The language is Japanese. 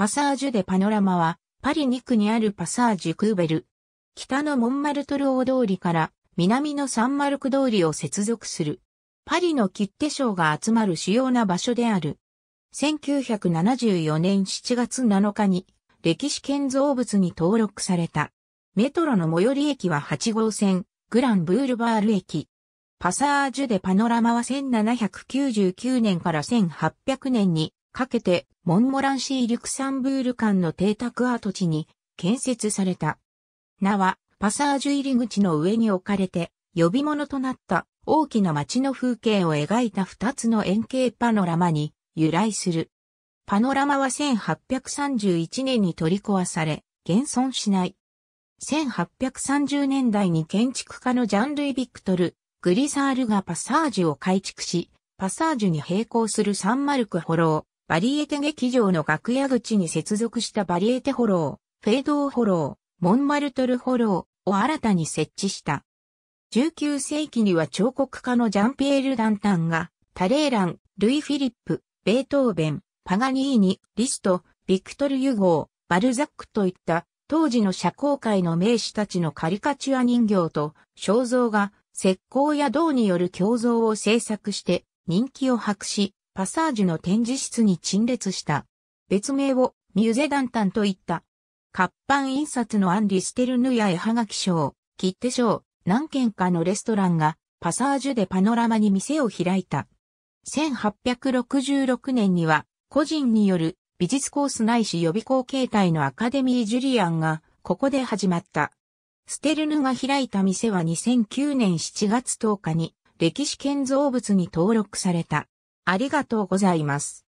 パサージュ・でパノラマは、パリ2区にあるパサージュ・クーベル。北のモンマルトル大通りから南のサンマルク通りを接続する。パリの切手賞が集まる主要な場所である。1974年7月7日に歴史建造物に登録された。メトロの最寄り駅は8号線、グランブールバール駅。パサージュ・でパノラマは1799年から1800年にかけて、モンモランシー・リュクサンブール間の邸宅跡地に建設された。名は、パサージュ入り口の上に置かれて、呼び物となった大きな街の風景を描いた二つの円形パノラマに由来する。パノラマは1831年に取り壊され、現存しない。1830年代に建築家のジャンルイ・ビクトル、グリサールがパサージュを改築し、パサージュに並行するサンマルクホロバリエテ劇場の楽屋口に接続したバリエテホロー、フェードーホロー、モンマルトルホローを新たに設置した。19世紀には彫刻家のジャンピエール・ダンタンが、タレーラン、ルイ・フィリップ、ベートーベン、パガニーニ、リスト、ビクトル・ユゴー、バルザックといった当時の社交界の名士たちのカリカチュア人形と肖像が石膏や銅による胸像を制作して人気を博し、パサージュの展示室に陳列した。別名をミュゼダンタンと言った。活版印刷のアンリステルヌや絵はがき賞、切手賞、何軒かのレストランがパサージュでパノラマに店を開いた。1866年には個人による美術コースないし予備校形態のアカデミー・ジュリアンがここで始まった。ステルヌが開いた店は2009年7月10日に歴史建造物に登録された。ありがとうございます。